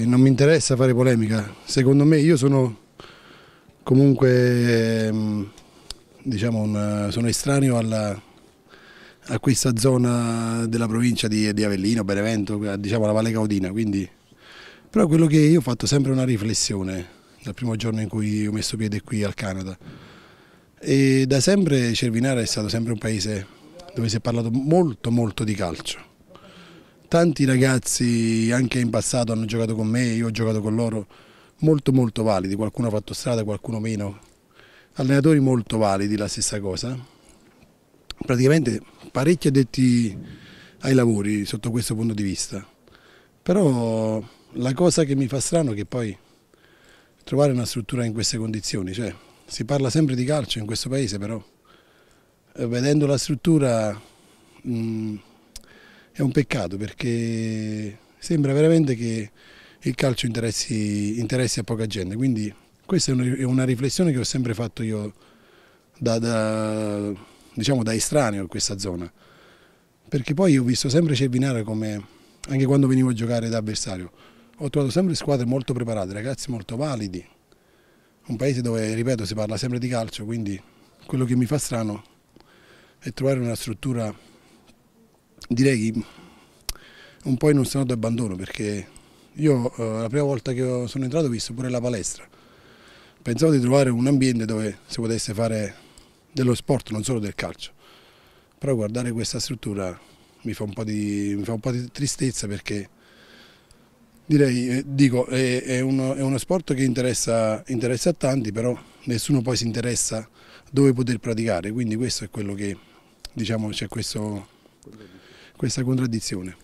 E non mi interessa fare polemica, secondo me io sono comunque ehm, diciamo un, sono estraneo alla, a questa zona della provincia di, di Avellino, Benevento, diciamo la Valle Caudina, quindi però quello che io ho fatto sempre una riflessione dal primo giorno in cui ho messo piede qui al Canada e da sempre Cervinara è stato sempre un paese dove si è parlato molto molto di calcio tanti ragazzi anche in passato hanno giocato con me, io ho giocato con loro, molto molto validi, qualcuno ha fatto strada, qualcuno meno, allenatori molto validi, la stessa cosa, praticamente parecchi addetti ai lavori sotto questo punto di vista, però la cosa che mi fa strano è che poi trovare una struttura in queste condizioni, cioè si parla sempre di calcio in questo paese però eh, vedendo la struttura... Mh, mm, è un peccato perché sembra veramente che il calcio interessi, interessi a poca gente, quindi questa è una riflessione che ho sempre fatto io da, da, diciamo, da estraneo a questa zona, perché poi ho visto sempre Cervinara come, anche quando venivo a giocare da avversario, ho trovato sempre squadre molto preparate, ragazzi molto validi, un paese dove, ripeto, si parla sempre di calcio, quindi quello che mi fa strano è trovare una struttura direi che un po' in un stato di abbandono perché io eh, la prima volta che sono entrato ho visto pure la palestra, pensavo di trovare un ambiente dove si potesse fare dello sport, non solo del calcio, però guardare questa struttura mi fa un po' di, un po di tristezza perché direi, eh, dico, è, è, uno, è, uno, sport che interessa, interessa a tanti, però nessuno poi si interessa dove poter praticare, quindi questo è quello che diciamo c'è questo questa contraddizione.